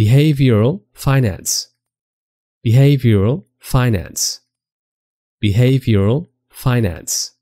behavioral finance, behavioral finance, behavioral finance.